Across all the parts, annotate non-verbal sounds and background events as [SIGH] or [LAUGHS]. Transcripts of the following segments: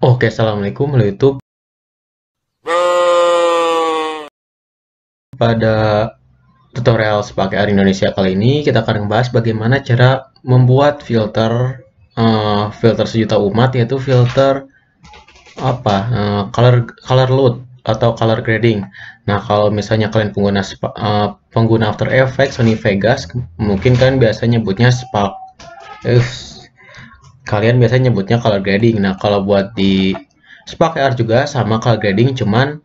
Oke, assalamualaikum YouTube. Pada tutorial sebagai hari Indonesia kali ini kita akan membahas bagaimana cara membuat filter uh, filter sejuta umat yaitu filter apa uh, color color load atau color grading. Nah, kalau misalnya kalian pengguna uh, pengguna After Effects, Sony Vegas, mungkin kan biasanya nyebutnya spark. Uh, kalian biasanya nyebutnya color grading. Nah, kalau buat di Spark AR juga sama color grading, cuman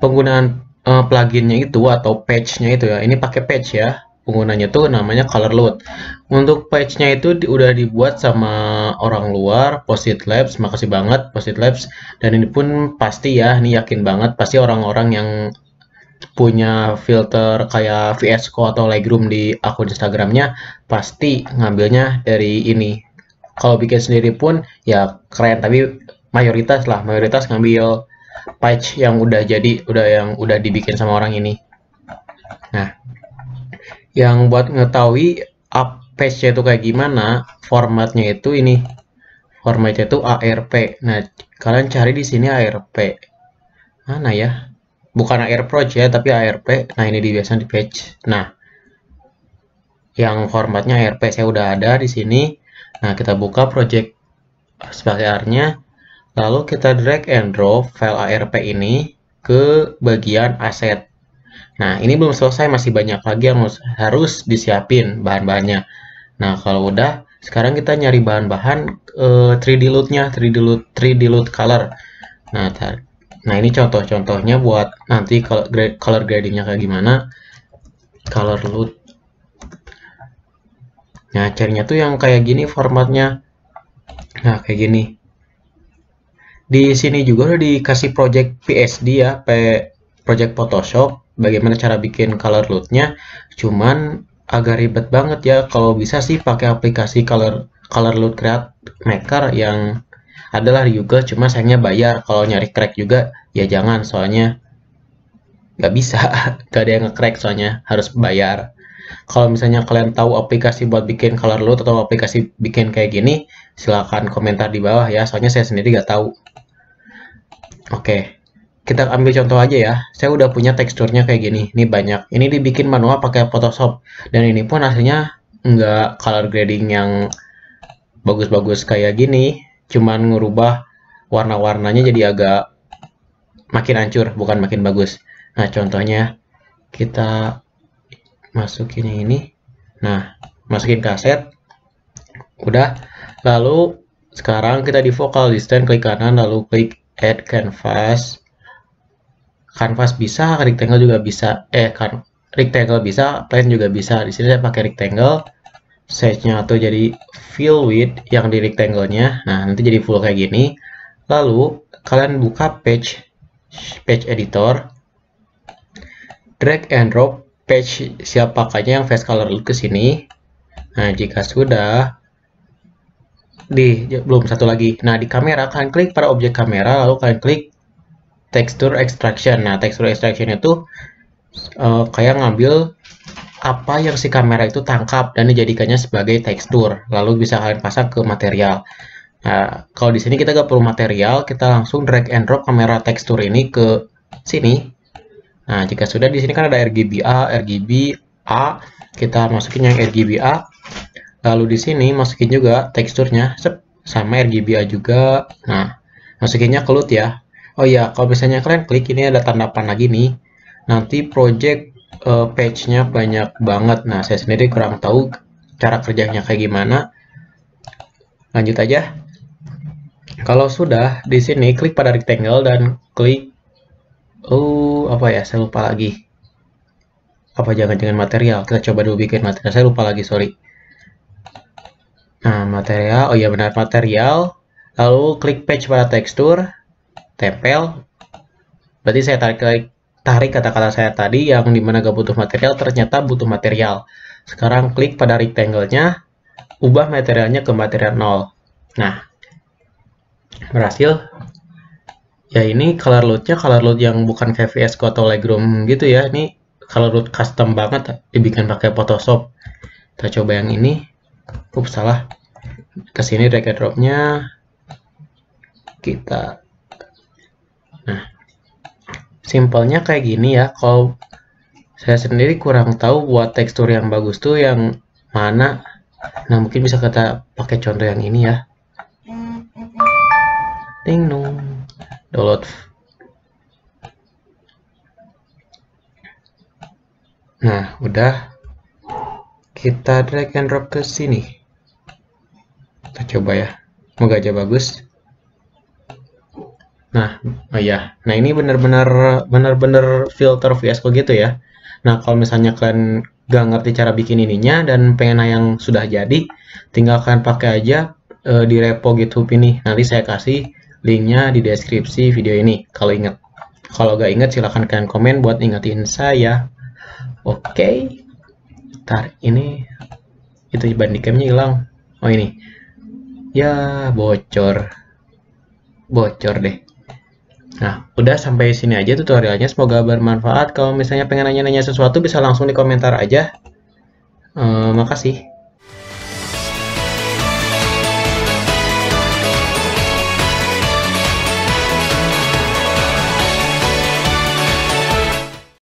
penggunaan uh, pluginnya itu atau patchnya itu ya. Ini pakai patch ya. Penggunanya itu namanya color load. Untuk patchnya itu di, udah dibuat sama orang luar, Posit Labs. Makasih banget Posit Labs. Dan ini pun pasti ya, ini yakin banget pasti orang-orang yang punya filter kayak VS Code atau Lightroom di akun Instagramnya pasti ngambilnya dari ini kalau bikin sendiri pun ya keren tapi mayoritas lah mayoritas ngambil patch yang udah jadi udah yang udah dibikin sama orang ini nah yang buat ngetahui up patch itu kayak gimana formatnya itu ini formatnya itu ARP nah kalian cari di sini ARP mana ya bukan ARProj ya tapi ARP nah ini di biasanya di patch nah yang formatnya ARP saya udah ada di sini Nah, kita buka project sebagai R-nya, lalu kita drag and drop file ARP ini ke bagian aset. Nah, ini belum selesai, masih banyak lagi yang harus disiapin bahan-bahannya. Nah, kalau udah, sekarang kita nyari bahan-bahan uh, eh, 3D load-nya, 3D loot, nya 3 d loot 3 d loot color. Nah, tar nah ini contoh-contohnya buat nanti color, color grading-nya kayak gimana. Color loot Nah, carinya tuh yang kayak gini formatnya. Nah, kayak gini. Di sini juga udah dikasih project PSD ya, P project Photoshop, bagaimana cara bikin color loadnya Cuman agak ribet banget ya, kalau bisa sih pakai aplikasi color color load create maker yang adalah juga cuma sayangnya bayar. Kalau nyari crack juga, ya jangan, soalnya nggak bisa, [LAUGHS] nggak ada yang nge-crack soalnya, harus bayar. Kalau misalnya kalian tahu aplikasi buat bikin color load atau aplikasi bikin kayak gini, silahkan komentar di bawah ya, soalnya saya sendiri nggak tahu. Oke, kita ambil contoh aja ya. Saya udah punya teksturnya kayak gini, ini banyak. Ini dibikin manual pakai Photoshop, dan ini pun hasilnya nggak color grading yang bagus-bagus kayak gini, cuman ngerubah warna-warnanya jadi agak makin hancur, bukan makin bagus. Nah, contohnya kita masukin yang ini nah masukin kaset udah lalu sekarang kita di vocal distance klik kanan lalu klik add canvas canvas bisa rectangle juga bisa eh kan rectangle bisa plane juga bisa di sini saya pakai rectangle size nya atau jadi fill width yang di rectangle nya nah nanti jadi full kayak gini lalu kalian buka page page editor drag and drop page siapakahnya yang face color lu ke sini. Nah, jika sudah di belum satu lagi. Nah, di kamera kalian klik pada objek kamera lalu kalian klik texture extraction. Nah, texture extraction itu uh, eh, kayak ngambil apa yang si kamera itu tangkap dan dijadikannya sebagai tekstur. Lalu bisa kalian pasang ke material. Nah, kalau di sini kita gak perlu material, kita langsung drag and drop kamera tekstur ini ke sini Nah, jika sudah di sini kan ada RGB A, RGB A, kita masukin yang RGB A. Lalu di sini masukin juga teksturnya, sama RGB A juga. Nah, masukinnya ke ya. Oh iya, kalau misalnya kalian klik ini ada tanda pan lagi nih. Nanti project uh, page-nya banyak banget. Nah, saya sendiri kurang tahu cara kerjanya kayak gimana. Lanjut aja. Kalau sudah, di sini klik pada rectangle dan klik Oh, apa ya? Saya lupa lagi. Apa jangan jangan material? Kita coba dulu bikin material. Saya lupa lagi, sorry. Nah, material. Oh iya benar, material. Lalu klik page pada tekstur. Tempel. Berarti saya tarik tarik tarik kata-kata saya tadi yang dimana gak butuh material, ternyata butuh material. Sekarang klik pada rectangle-nya. Ubah materialnya ke material 0. Nah, berhasil ya ini color loadnya color load yang bukan kayak VSCO atau Lightroom gitu ya ini color load custom banget dibikin pakai Photoshop kita coba yang ini ups salah kesini drag and dropnya kita nah simpelnya kayak gini ya kalau saya sendiri kurang tahu buat tekstur yang bagus tuh yang mana nah mungkin bisa kita pakai contoh yang ini ya ding dong download nah udah kita drag and drop ke sini kita coba ya semoga aja bagus nah oh ya nah ini benar-benar benar-benar filter VS Code gitu ya nah kalau misalnya kalian gak ngerti cara bikin ininya dan pengen yang sudah jadi tinggal kalian pakai aja e, di repo GitHub ini nanti saya kasih Linknya di deskripsi video ini, kalau ingat. Kalau gak ingat, silahkan kalian komen buat ingetin saya. Oke. Okay. Ntar, ini... Itu bandicamnya hilang. Oh, ini. Ya, bocor. Bocor deh. Nah, udah sampai sini aja tutorialnya. Semoga bermanfaat. Kalau misalnya pengen nanya-nanya sesuatu, bisa langsung di komentar aja. Ehm, makasih.